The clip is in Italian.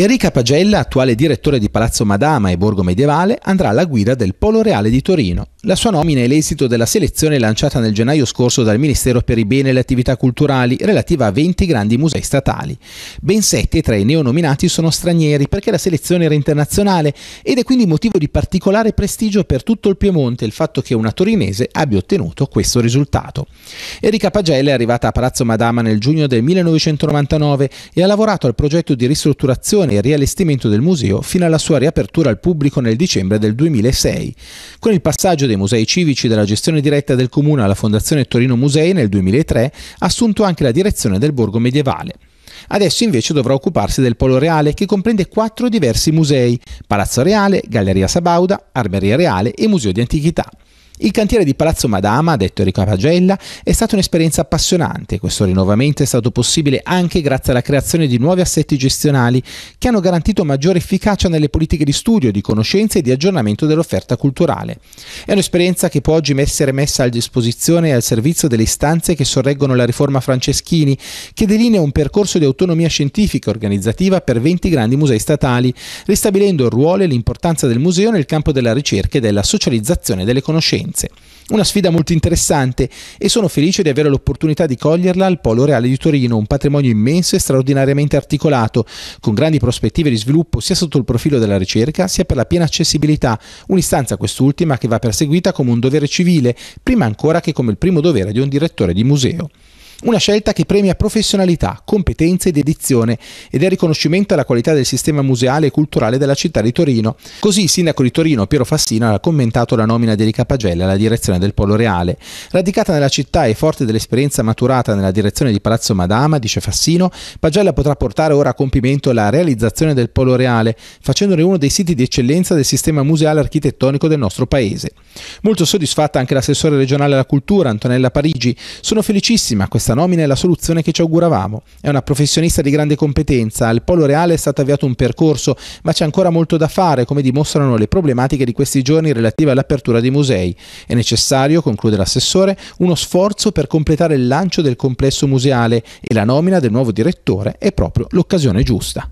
Enrica Pagella, attuale direttore di Palazzo Madama e Borgo Medievale, andrà alla guida del Polo Reale di Torino, la sua nomina è l'esito della selezione lanciata nel gennaio scorso dal Ministero per i Beni e le Attività Culturali relativa a 20 grandi musei statali. Ben 7 tra i neonominati sono stranieri perché la selezione era internazionale ed è quindi motivo di particolare prestigio per tutto il Piemonte il fatto che una torinese abbia ottenuto questo risultato. Erika Pagella è arrivata a Palazzo Madama nel giugno del 1999 e ha lavorato al progetto di ristrutturazione e riallestimento del museo fino alla sua riapertura al pubblico nel dicembre del 2006. Con il passaggio dei musei civici della gestione diretta del comune alla Fondazione Torino Musei nel 2003 ha assunto anche la direzione del borgo medievale. Adesso invece dovrà occuparsi del Polo Reale che comprende quattro diversi musei, Palazzo Reale, Galleria Sabauda, Armeria Reale e Museo di Antichità. Il cantiere di Palazzo Madama, ha detto Enrico Pagella, è stata un'esperienza appassionante. Questo rinnovamento è stato possibile anche grazie alla creazione di nuovi assetti gestionali che hanno garantito maggiore efficacia nelle politiche di studio, di conoscenza e di aggiornamento dell'offerta culturale. È un'esperienza che può oggi essere messa a disposizione e al servizio delle istanze che sorreggono la riforma Franceschini, che delinea un percorso di autonomia scientifica e organizzativa per 20 grandi musei statali, ristabilendo il ruolo e l'importanza del museo nel campo della ricerca e della socializzazione delle conoscenze esigenze. Una sfida molto interessante e sono felice di avere l'opportunità di coglierla al Polo Reale di Torino, un patrimonio immenso e straordinariamente articolato, con grandi prospettive di sviluppo sia sotto il profilo della ricerca sia per la piena accessibilità, un'istanza quest'ultima che va perseguita come un dovere civile, prima ancora che come il primo dovere di un direttore di museo. Una scelta che premia professionalità, competenze ed edizione ed è riconoscimento alla qualità del sistema museale e culturale della città di Torino. Così il sindaco di Torino, Piero Fassino, ha commentato la nomina di Erika Pagella alla direzione del Polo Reale. Radicata nella città e forte dell'esperienza maturata nella direzione di Palazzo Madama, dice Fassino, Pagella potrà portare ora a compimento la realizzazione del Polo Reale, facendone uno dei siti di eccellenza del sistema museale architettonico del nostro paese. Molto soddisfatta anche l'assessore regionale alla cultura, Antonella Parigi. Sono felicissima questa questa nomina è la soluzione che ci auguravamo. È una professionista di grande competenza, al Polo Reale è stato avviato un percorso, ma c'è ancora molto da fare, come dimostrano le problematiche di questi giorni relative all'apertura dei musei. È necessario, conclude l'assessore, uno sforzo per completare il lancio del complesso museale e la nomina del nuovo direttore è proprio l'occasione giusta.